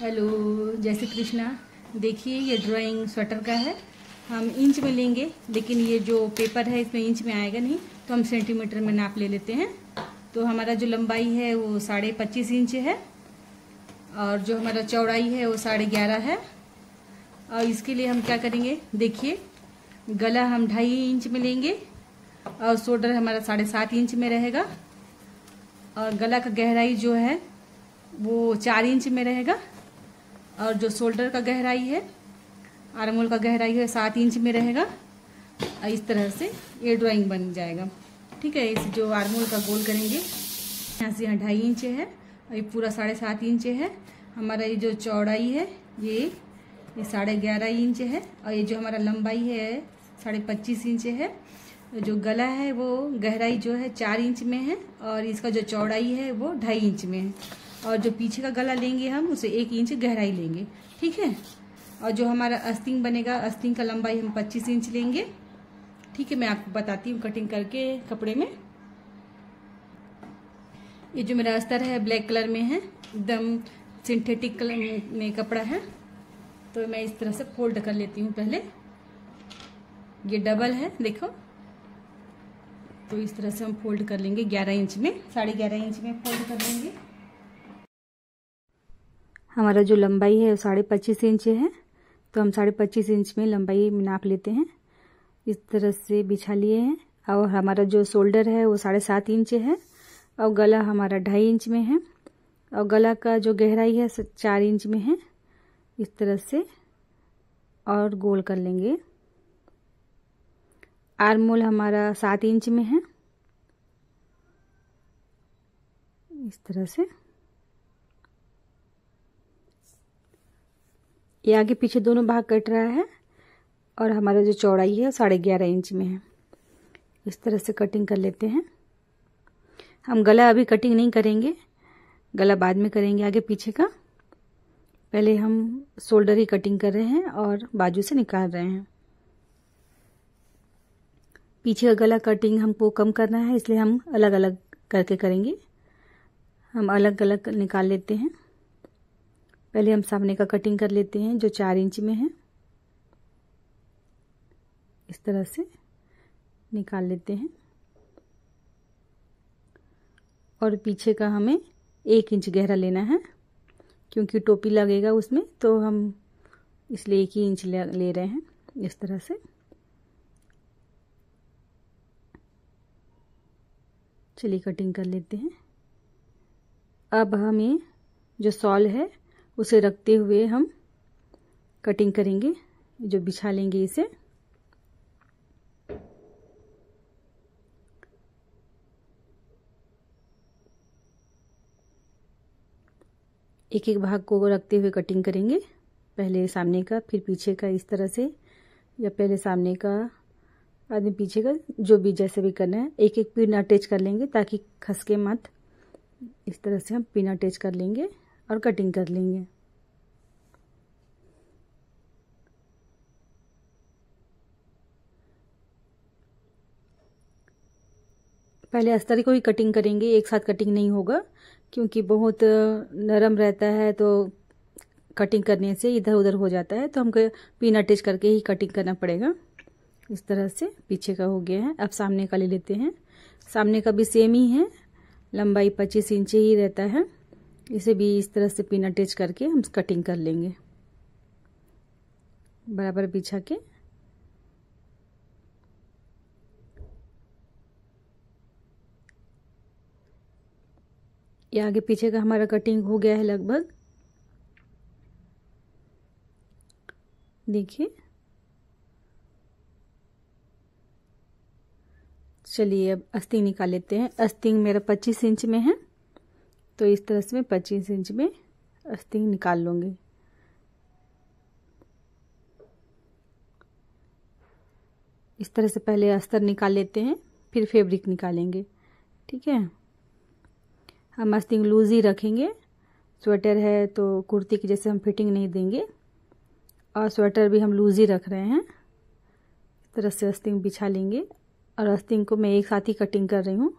Hello जय श्री कृष्णा देखिए ये ड्राइंग स्वेटर का है हम इंच में लेंगे लेकिन ये जो पेपर है इसमें इंच में आएगा नहीं तो हम सेंटीमीटर में नाप ले लेते हैं तो हमारा जो लंबाई है वो साढ़े पच्चीस इंच है और जो हमारा चौड़ाई है वो साढ़े ग्यारह है और इसके लिए हम क्या करेंगे देखिए गला हम ढाई इंच में लेंगे और शोल्डर हमारा साढ़े सात इंच में रहेगा और गला का गहराई जो है वो चार इंच में रहेगा और जो शोल्डर का गहराई है आर्मोल का गहराई है सात इंच में रहेगा इस तरह से ये ड्राइंग बन जाएगा ठीक है इस जो आर्मोल का गोल करेंगे यहाँ से यहाँ ढाई इंच है और ये पूरा साढ़े सात इंच है हमारा ये जो चौड़ाई है ये ये साढ़े ग्यारह इंच है और ये जो हमारा लंबाई है साढ़े पच्चीस इंच है जो गला है वो गहराई जो है चार इंच में है और इसका जो चौड़ाई है वो ढाई इंच में है और जो पीछे का गला लेंगे हम उसे एक इंच गहराई लेंगे ठीक है और जो हमारा अस्तिंग बनेगा अस्तिंग का लंबाई हम 25 इंच लेंगे ठीक है मैं आपको बताती हूँ कटिंग करके कपड़े में ये जो मेरा अस्तर है ब्लैक कलर में है एकदम सिंथेटिक कलर में कपड़ा है तो मैं इस तरह से फोल्ड कर लेती हूँ पहले ये डबल है देखो तो इस तरह से हम फोल्ड कर लेंगे ग्यारह इंच में साढ़े ग्यारह इंच में फोल्ड कर लेंगे हमारा जो लंबाई है वो साढ़े पच्चीस इंच है तो हम साढ़े पच्चीस इंच में लंबाई नाप लेते हैं इस तरह से बिछा लिए हैं और हमारा जो शोल्डर है वो साढ़े सात इंच है और गला हमारा ढाई इंच में है और गला का जो गहराई है चार इंच में है इस तरह से और गोल कर लेंगे आरमोल हमारा सात इंच में है इस तरह से ये आगे पीछे दोनों भाग कट रहा है और हमारा जो चौड़ाई है साढ़े ग्यारह इंच में है इस तरह से कटिंग कर लेते हैं हम गला अभी कटिंग नहीं करेंगे गला बाद में करेंगे आगे पीछे का पहले हम शोल्डर ही कटिंग कर रहे हैं और बाजू से निकाल रहे हैं पीछे का गला कटिंग हमको कम करना है इसलिए हम अलग अलग करके करेंगे हम अलग अलग निकाल लेते हैं पहले हम सामने का कटिंग कर लेते हैं जो चार इंच में है इस तरह से निकाल लेते हैं और पीछे का हमें एक इंच गहरा लेना है क्योंकि टोपी लगेगा उसमें तो हम इसलिए एक ही इंच ले रहे हैं इस तरह से चलिए कटिंग कर लेते हैं अब हमें जो सॉल है उसे रखते हुए हम कटिंग करेंगे जो बिछा लेंगे इसे एक एक भाग को रखते हुए कटिंग करेंगे पहले सामने का फिर पीछे का इस तरह से या पहले सामने का आदमी पीछे का जो भी जैसे भी करना है एक एक पिन अटैच कर लेंगे ताकि खसके मत इस तरह से हम पिन अटैच कर लेंगे और कटिंग कर लेंगे पहले अस्तरी को ही कटिंग करेंगे एक साथ कटिंग नहीं होगा क्योंकि बहुत नरम रहता है तो कटिंग करने से इधर उधर हो जाता है तो हमको पिन अटैच करके ही कटिंग करना पड़ेगा इस तरह से पीछे का हो गया है अब सामने का ले लेते हैं सामने का भी सेम ही है लंबाई पच्चीस इंच ही रहता है इसे भी इस तरह से पिन अटैच करके हम कटिंग कर लेंगे बराबर बिछा के ये आगे पीछे का हमारा कटिंग हो गया है लगभग देखिए चलिए अब अस्तिंग निकाल लेते हैं अस्तिंग मेरा 25 इंच में है तो इस तरह से मैं पच्चीस इंच में अस्तिंग निकाल लूँगी इस तरह से पहले अस्तर निकाल लेते हैं फिर फैब्रिक निकालेंगे ठीक है हम अस्तिंग लूज ही रखेंगे स्वेटर है तो कुर्ती की जैसे हम फिटिंग नहीं देंगे और स्वेटर भी हम लूज ही रख रहे हैं इस तरह से अस्तिंग बिछा लेंगे और अस्तिंग को मैं एक साथ ही कटिंग कर रही हूँ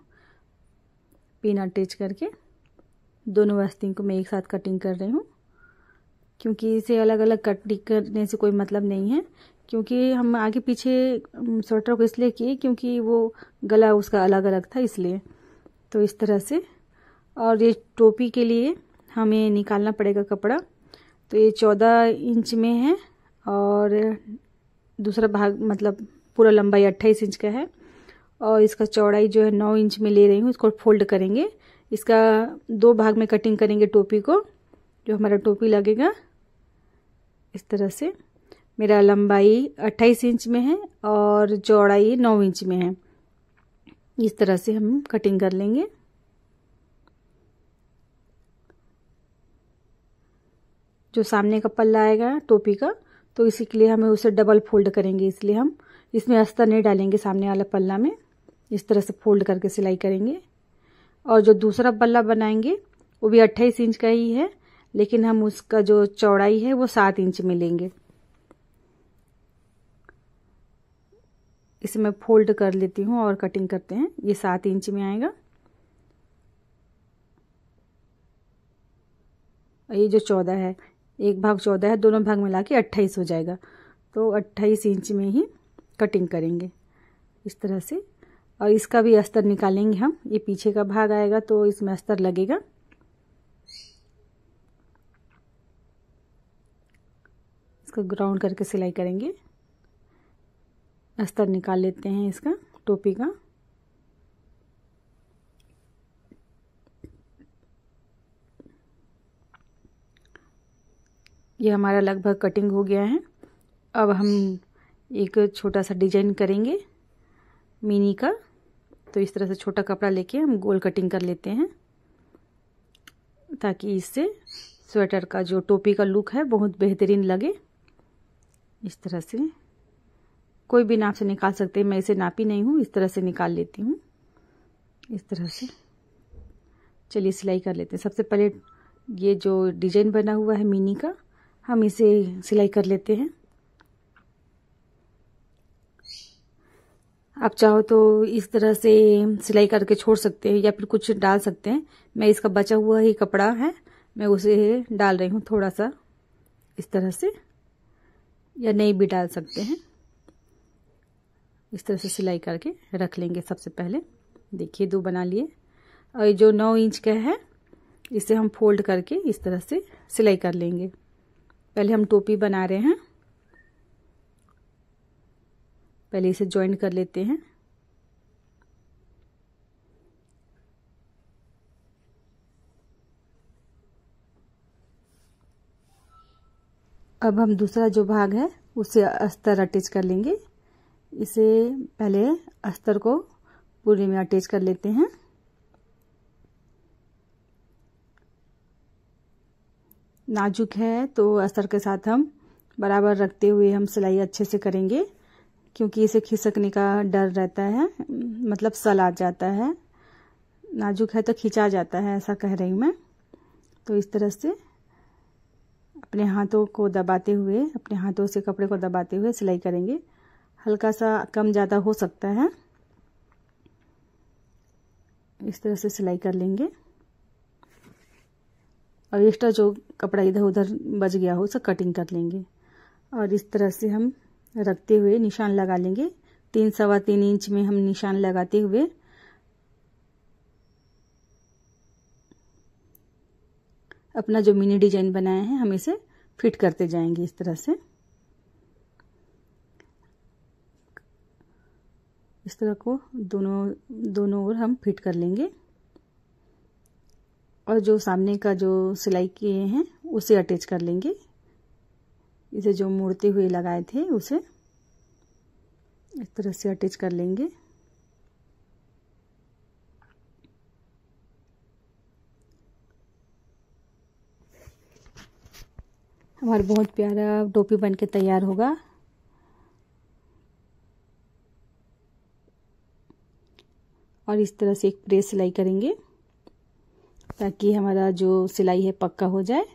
पिन अटैच करके दोनों वस्तियों को मैं एक साथ कटिंग कर रही हूँ क्योंकि इसे अलग अलग कटिंग करने से कोई मतलब नहीं है क्योंकि हम आगे पीछे स्वेटर को इसलिए किए क्योंकि वो गला उसका अलग अलग था इसलिए तो इस तरह से और ये टोपी के लिए हमें निकालना पड़ेगा कपड़ा तो ये चौदह इंच में है और दूसरा भाग मतलब पूरा लंबाई अट्ठाईस इंच का है और इसका चौड़ाई जो है नौ इंच में ले रही हूँ इसको फोल्ड करेंगे इसका दो भाग में कटिंग करेंगे टोपी को जो हमारा टोपी लगेगा इस तरह से मेरा लंबाई 28 इंच में है और चौड़ाई 9 इंच में है इस तरह से हम कटिंग कर लेंगे जो सामने का पल्ला आएगा टोपी का तो इसी के लिए हमें उसे डबल फोल्ड करेंगे इसलिए हम इसमें अस्तर नहीं डालेंगे सामने वाला पल्ला में इस तरह से फोल्ड करके सिलाई करेंगे और जो दूसरा बल्ला बनाएंगे वो भी अट्ठाईस इंच का ही है लेकिन हम उसका जो चौड़ाई है वो सात इंच में लेंगे इसे मैं फोल्ड कर लेती हूँ और कटिंग करते हैं ये सात इंच में आएगा ये जो चौदह है एक भाग चौदह है दोनों भाग मिला के अट्ठाईस हो जाएगा तो अट्ठाईस इंच में ही कटिंग करेंगे इस तरह से और इसका भी अस्तर निकालेंगे हम ये पीछे का भाग आएगा तो इसमें अस्तर लगेगा इसको ग्राउंड करके सिलाई करेंगे अस्तर निकाल लेते हैं इसका टोपी का ये हमारा लगभग कटिंग हो गया है अब हम एक छोटा सा डिजाइन करेंगे मिनी का तो इस तरह से छोटा कपड़ा लेके हम गोल कटिंग कर लेते हैं ताकि इससे स्वेटर का जो टोपी का लुक है बहुत बेहतरीन लगे इस तरह से कोई भी नाप से निकाल सकते हैं मैं इसे नापी नहीं हूँ इस तरह से निकाल लेती हूँ इस तरह से चलिए सिलाई कर लेते हैं सबसे पहले ये जो डिजाइन बना हुआ है मिनी का हम इसे सिलाई कर लेते हैं आप चाहो तो इस तरह से सिलाई करके छोड़ सकते हैं या फिर कुछ डाल सकते हैं मैं इसका बचा हुआ ही कपड़ा है मैं उसे डाल रही हूँ थोड़ा सा इस तरह से या नहीं भी डाल सकते हैं इस तरह से सिलाई करके रख लेंगे सबसे पहले देखिए दो बना लिए और जो नौ इंच का है इसे हम फोल्ड करके इस तरह से सिलाई कर लेंगे पहले हम टोपी बना रहे हैं पहले इसे ज्वाइन कर लेते हैं अब हम दूसरा जो भाग है उसे अस्तर अटैच कर लेंगे इसे पहले अस्तर को पूरे में अटैच कर लेते हैं नाजुक है तो अस्तर के साथ हम बराबर रखते हुए हम सिलाई अच्छे से करेंगे क्योंकि इसे खिसकने का डर रहता है मतलब आ जाता है नाजुक है तो खिंचा जाता है ऐसा कह रही हूँ मैं तो इस तरह से अपने हाथों को दबाते हुए अपने हाथों से कपड़े को दबाते हुए सिलाई करेंगे हल्का सा कम ज़्यादा हो सकता है इस तरह से सिलाई कर लेंगे और एक्स्ट्रा जो कपड़ा इधर उधर बच गया हो उसे कटिंग कर लेंगे और इस तरह से हम रखते हुए निशान लगा लेंगे तीन सवा तीन इंच में हम निशान लगाते हुए अपना जो मिनी डिजाइन बनाया है हम इसे फिट करते जाएंगे इस तरह से इस तरह को दोनों दोनों ओर हम फिट कर लेंगे और जो सामने का जो सिलाई किए हैं उसे अटैच कर लेंगे इसे जो मुड़ते हुए लगाए थे उसे इस तरह से अटैच कर लेंगे हमारा बहुत प्यारा टोपी बन के तैयार होगा और इस तरह से एक प्रेस सिलाई करेंगे ताकि हमारा जो सिलाई है पक्का हो जाए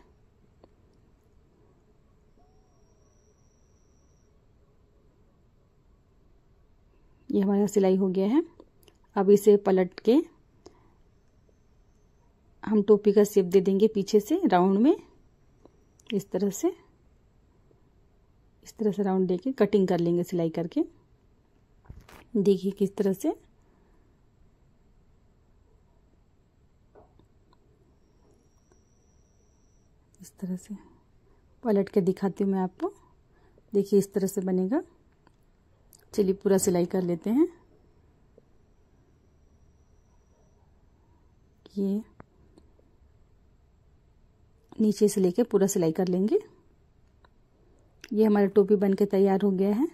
ये हमारे यहाँ सिलाई हो गया है अब इसे पलट के हम टोपी का सेप दे देंगे पीछे से राउंड में इस तरह से इस तरह से राउंड देके कटिंग कर लेंगे सिलाई करके देखिए किस तरह से इस तरह से पलट के दिखाती हूँ मैं आपको देखिए इस तरह से बनेगा चलिए पूरा सिलाई कर लेते हैं ये नीचे से लेके पूरा सिलाई कर लेंगे ये हमारा टोपी बनके तैयार हो गया है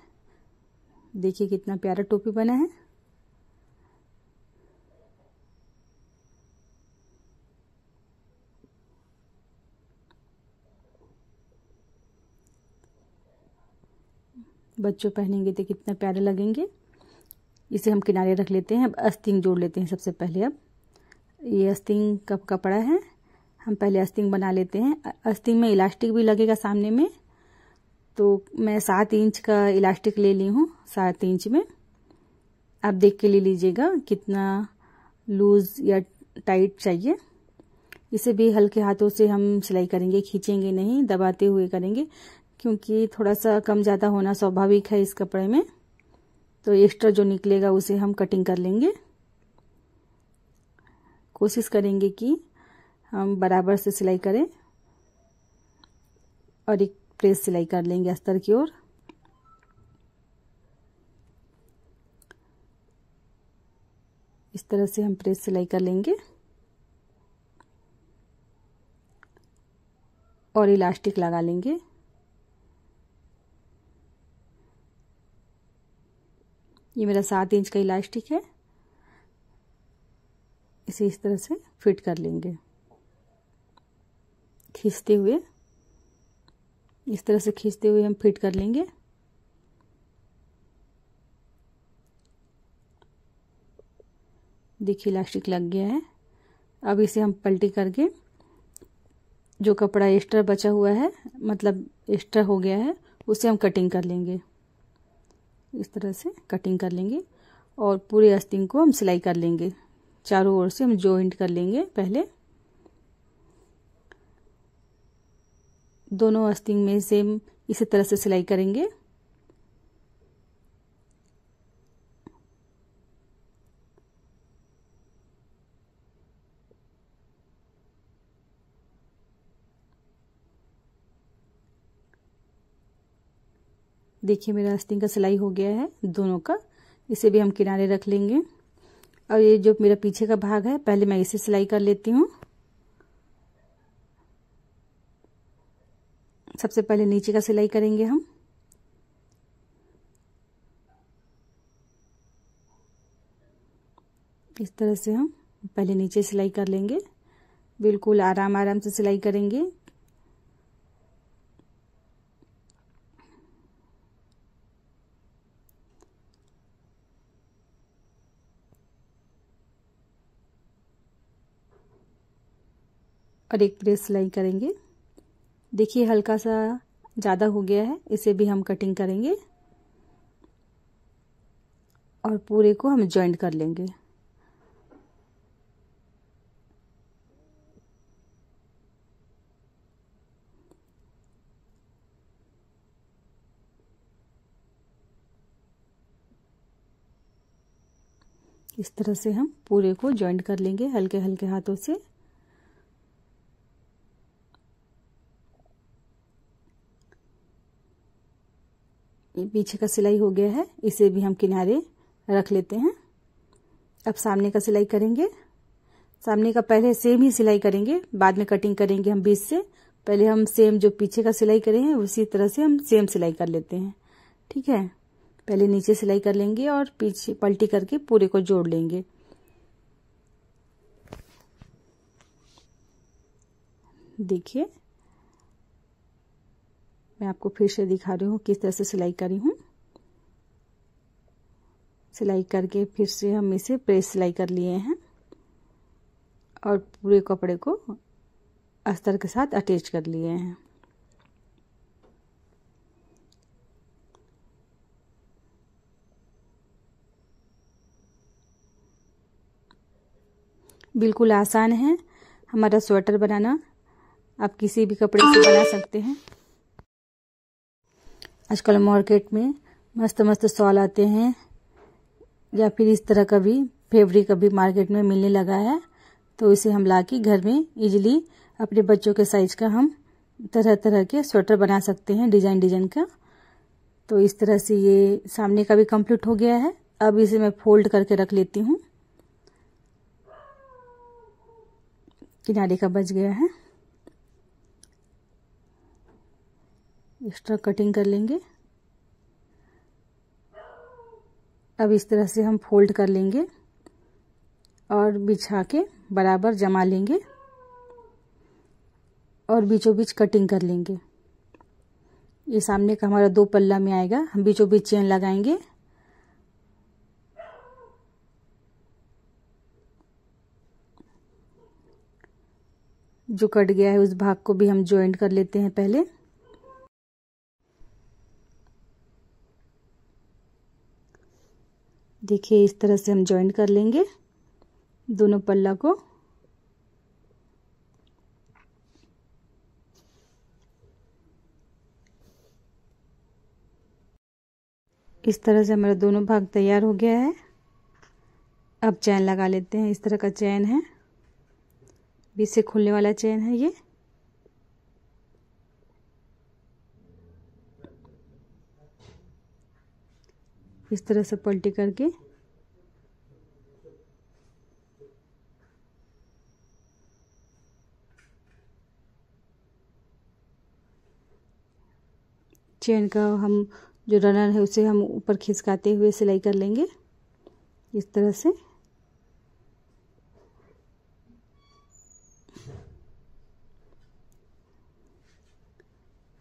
देखिए कितना प्यारा टोपी बना है बच्चों पहनेंगे तो कितना प्यारे लगेंगे इसे हम किनारे रख लेते हैं अब अस्तिंग जोड़ लेते हैं सबसे पहले अब ये अस्तिंग कब कपड़ा है हम पहले अस्तिंग बना लेते हैं अस्तिंग में इलास्टिक भी लगेगा सामने में तो मैं सात इंच का इलास्टिक ले ली हूँ सात इंच में आप देख के ले लीजिएगा कितना लूज़ या टाइट चाहिए इसे भी हल्के हाथों से हम सिलाई करेंगे खींचेंगे नहीं दबाते हुए करेंगे क्योंकि थोड़ा सा कम ज़्यादा होना स्वाभाविक है इस कपड़े में तो एक्स्ट्रा जो निकलेगा उसे हम कटिंग कर लेंगे कोशिश करेंगे कि हम बराबर से सिलाई करें और एक प्रेस सिलाई कर लेंगे अस्तर की ओर इस तरह से हम प्रेस सिलाई कर लेंगे और इलास्टिक लगा लेंगे ये मेरा सात इंच का इलास्टिक है इसे इस तरह से फिट कर लेंगे खींचते हुए इस तरह से खींचते हुए हम फिट कर लेंगे देखिए इलास्टिक लग गया है अब इसे हम पलटी करके जो कपड़ा एक्स्ट्रा बचा हुआ है मतलब एक्स्ट्रा हो गया है उसे हम कटिंग कर लेंगे इस तरह से कटिंग कर लेंगे और पूरे अस्तिंग को हम सिलाई कर लेंगे चारों ओर से हम जॉइंट कर लेंगे पहले दोनों अस्तिंग में सेम इसी तरह से सिलाई करेंगे देखिए मेरा अस्तिंग का सिलाई हो गया है दोनों का इसे भी हम किनारे रख लेंगे और ये जो मेरा पीछे का भाग है पहले मैं इसे सिलाई कर लेती हूँ सबसे पहले नीचे का सिलाई करेंगे हम इस तरह से हम पहले नीचे सिलाई कर लेंगे बिल्कुल आराम आराम से सिलाई करेंगे और एक प्रेस सिलाई करेंगे देखिए हल्का सा ज़्यादा हो गया है इसे भी हम कटिंग करेंगे और पूरे को हम जॉइंट कर लेंगे इस तरह से हम पूरे को जॉइंट कर लेंगे हल्के हल्के हाथों से पीछे का सिलाई हो गया है इसे भी हम किनारे रख लेते हैं अब सामने का सिलाई करेंगे सामने का पहले सेम ही सिलाई करेंगे बाद में कटिंग करेंगे हम बीच से पहले हम सेम जो पीछे का सिलाई करें हैं उसी तरह से हम सेम सिलाई कर लेते हैं ठीक है पहले नीचे सिलाई कर लेंगे और पीछे पलटी करके पूरे को जोड़ लेंगे देखिए मैं आपको फिर से दिखा रही हूँ किस तरह से सिलाई करी हूँ सिलाई करके फिर से हम इसे प्रेस सिलाई कर लिए हैं और पूरे कपड़े को अस्तर के साथ अटैच कर लिए हैं बिल्कुल आसान है हमारा स्वेटर बनाना आप किसी भी कपड़े से बना सकते हैं आजकल मार्केट में मस्त मस्त सॉल आते हैं या फिर इस तरह का भी फेब्रिक अभी मार्केट में मिलने लगा है तो इसे हम ला के घर में इजीली अपने बच्चों के साइज का हम तरह तरह के स्वेटर बना सकते हैं डिजाइन डिजाइन का तो इस तरह से ये सामने का भी कंप्लीट हो गया है अब इसे मैं फोल्ड करके रख लेती हूँ किनारे का बच गया है एक्स्ट्रा कटिंग कर लेंगे अब इस तरह से हम फोल्ड कर लेंगे और बिछा के बराबर जमा लेंगे और बीचों बीच कटिंग कर लेंगे ये सामने का हमारा दो पल्ला में आएगा हम बीचों बीच चेन लगाएंगे जो कट गया है उस भाग को भी हम ज्वाइंट कर लेते हैं पहले देखिए इस तरह से हम ज्वाइंट कर लेंगे दोनों पल्ला को इस तरह से हमारा दोनों भाग तैयार हो गया है अब चैन लगा लेते हैं इस तरह का चैन है बीच से खुलने वाला चैन है ये इस तरह से पलटी करके चेन का हम जो रनर है उसे हम ऊपर खिसकाते हुए सिलाई कर लेंगे इस तरह से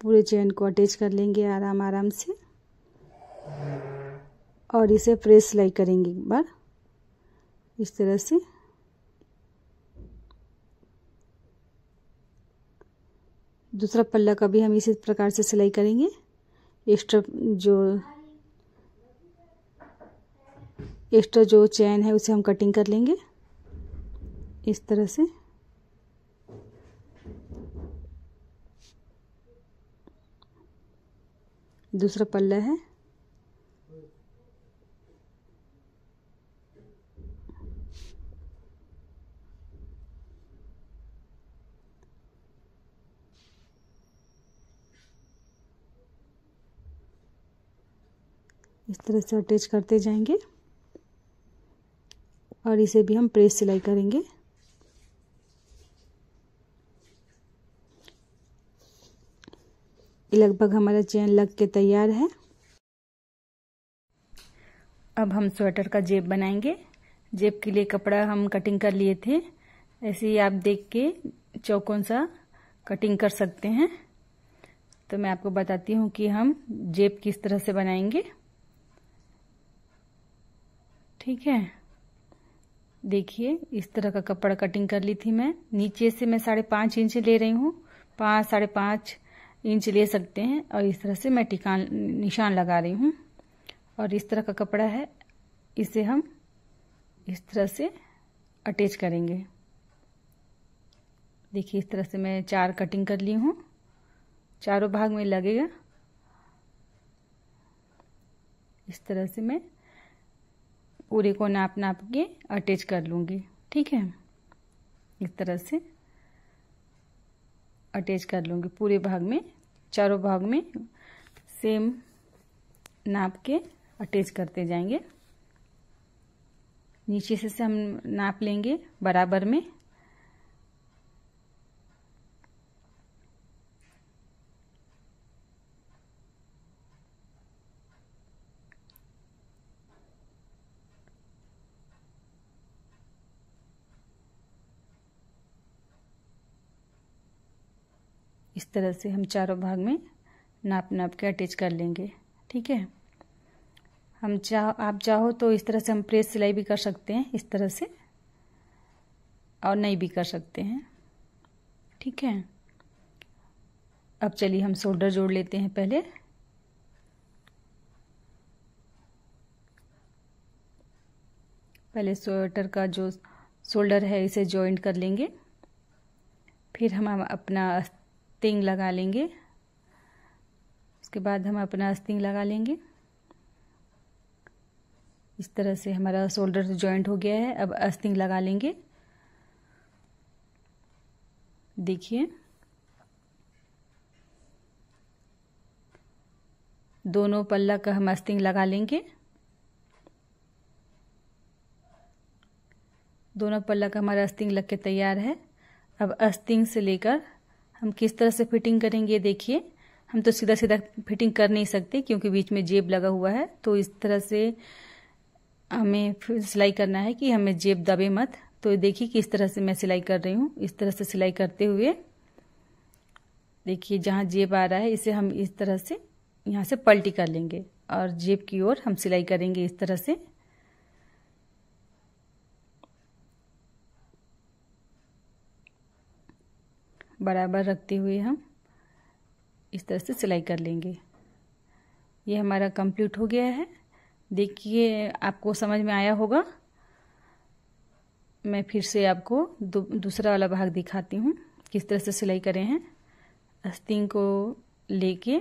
पूरे चेन को अटैच कर लेंगे आराम आराम से और इसे प्रेस सिलाई करेंगे एक बार इस तरह से दूसरा पल्ला का भी हम इसी प्रकार से सिलाई करेंगे एक्स्ट्रा जो एक्स्ट्रा जो चैन है उसे हम कटिंग कर लेंगे इस तरह से दूसरा पल्ला है तरह से अटैच करते जाएंगे और इसे भी हम प्रेस सिलाई करेंगे लगभग हमारा चैन लग के तैयार है अब हम स्वेटर का जेब बनाएंगे जेब के लिए कपड़ा हम कटिंग कर लिए थे ऐसे ही आप देख के चौकों सा कटिंग कर सकते हैं तो मैं आपको बताती हूँ कि हम जेब किस तरह से बनाएंगे ठीक है देखिए इस तरह का कपड़ा कटिंग कर ली थी मैं नीचे से मैं साढ़े पाँच इंच ले रही हूँ पाँच साढ़े पाँच इंच ले सकते हैं और इस तरह से मैं टिकान निशान लगा रही हूँ और इस तरह का कपड़ा है इसे हम इस तरह से अटैच करेंगे देखिए इस तरह से मैं चार कटिंग कर ली हूँ चारों भाग में लगेगा इस तरह से मैं पूरे को नाप नाप के अटैच कर लूंगी ठीक है इस तरह से अटैच कर लूंगी पूरे भाग में चारों भाग में सेम नाप के अटैच करते जाएंगे नीचे से, से हम नाप लेंगे बराबर में तरह से हम चारों भाग में नाप नाप के अटैच कर लेंगे ठीक है हम चाहो आप चाहो तो इस तरह से हम प्रेस सिलाई भी कर सकते हैं इस तरह से और नहीं भी कर सकते हैं ठीक है अब चलिए हम शोल्डर जोड़ लेते हैं पहले पहले स्वेटर का जो शोल्डर है इसे जॉइंट कर लेंगे फिर हम अपना अस्तिंग लगा लेंगे उसके बाद हम अपना अस्तिंग लगा लेंगे इस तरह से हमारा शोल्डर जॉइंट हो गया है अब अस्तिंग लगा लेंगे देखिए दोनों पल्ला का हम अस्तिंग लगा लेंगे दोनों पल्ला का हमारा अस्तिंग लग के तैयार है अब अस्तिंग से लेकर हम किस तरह से फिटिंग करेंगे देखिए हम तो सीधा सीधा फिटिंग कर नहीं सकते क्योंकि बीच में जेब लगा हुआ है तो इस तरह से हमें सिलाई करना है कि हमें जेब दबे मत तो देखिए किस तरह से मैं सिलाई कर रही हूँ इस तरह से सिलाई करते हुए देखिए जहाँ जेब आ रहा है इसे हम इस तरह से यहाँ से पलटी कर लेंगे और जेब की ओर हम सिलाई करेंगे इस तरह से बराबर रखते हुए हम इस तरह से सिलाई कर लेंगे ये हमारा कंप्लीट हो गया है देखिए आपको समझ में आया होगा मैं फिर से आपको दूसरा वाला भाग दिखाती हूँ किस तरह से सिलाई करें हैं अस्तिंग को लेके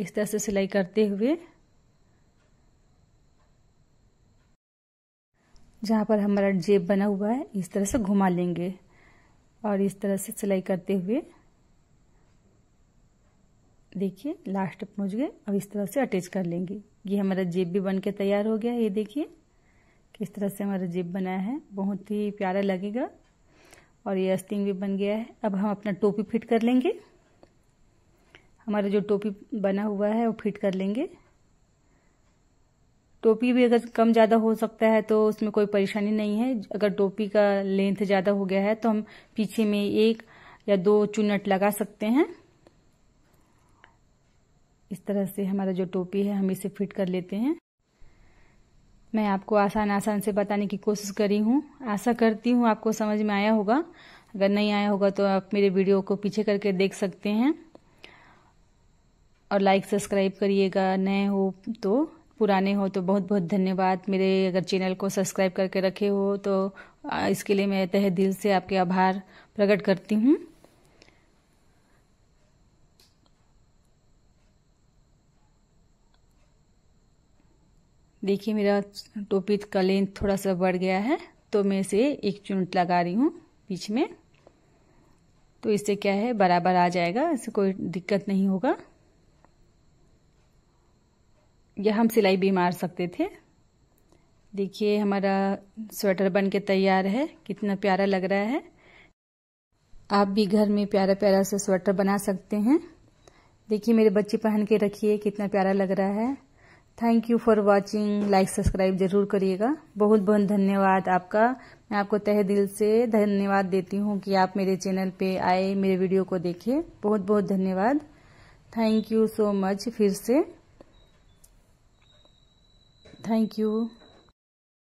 इस तरह से सिलाई करते हुए जहाँ पर हमारा जेब बना हुआ है इस तरह से घुमा लेंगे और इस तरह से सिलाई करते हुए देखिए लास्ट पहुंच पहुँच गए अब इस तरह से अटैच कर लेंगे ये हमारा जेब भी बन के तैयार हो गया ये देखिए किस तरह से हमारा जेब बनाया है बहुत ही प्यारा लगेगा और ये अस्तिंग भी बन गया है अब हम अपना टोपी फिट कर लेंगे हमारा जो टोपी बना हुआ है वो फिट कर लेंगे टोपी भी अगर कम ज़्यादा हो सकता है तो उसमें कोई परेशानी नहीं है अगर टोपी का लेंथ ज़्यादा हो गया है तो हम पीछे में एक या दो चुनट लगा सकते हैं इस तरह से हमारा जो टोपी है हम इसे फिट कर लेते हैं मैं आपको आसान आसान से बताने की कोशिश करी हूँ आशा करती हूँ आपको समझ में आया होगा अगर नहीं आया होगा तो आप मेरे वीडियो को पीछे करके देख सकते हैं और लाइक सब्सक्राइब करिएगा नए हो तो पुराने हो तो बहुत बहुत धन्यवाद मेरे अगर चैनल को सब्सक्राइब करके रखे हो तो इसके लिए मैं तह दिल से आपके आभार प्रकट करती हूँ देखिए मेरा टोपी का लेंथ थोड़ा सा बढ़ गया है तो मैं इसे एक चुनट लगा रही हूँ बीच में तो इससे क्या है बराबर आ जाएगा इससे कोई दिक्कत नहीं होगा या हम सिलाई भी मार सकते थे देखिए हमारा स्वेटर बन के तैयार है कितना प्यारा लग रहा है आप भी घर में प्यारा प्यारा से स्वेटर बना सकते हैं देखिए मेरे बच्चे पहन के रखिए कितना प्यारा लग रहा है thank you for watching like subscribe जरूर करिएगा बहुत बहुत धन्यवाद आपका मैं आपको तहे दिल से धन्यवाद देती हूँ कि आप मेरे चैनल पे आए मेरे वीडियो को देखे बहुत बहुत धन्यवाद थैंक यू सो मच फिर से Thank you.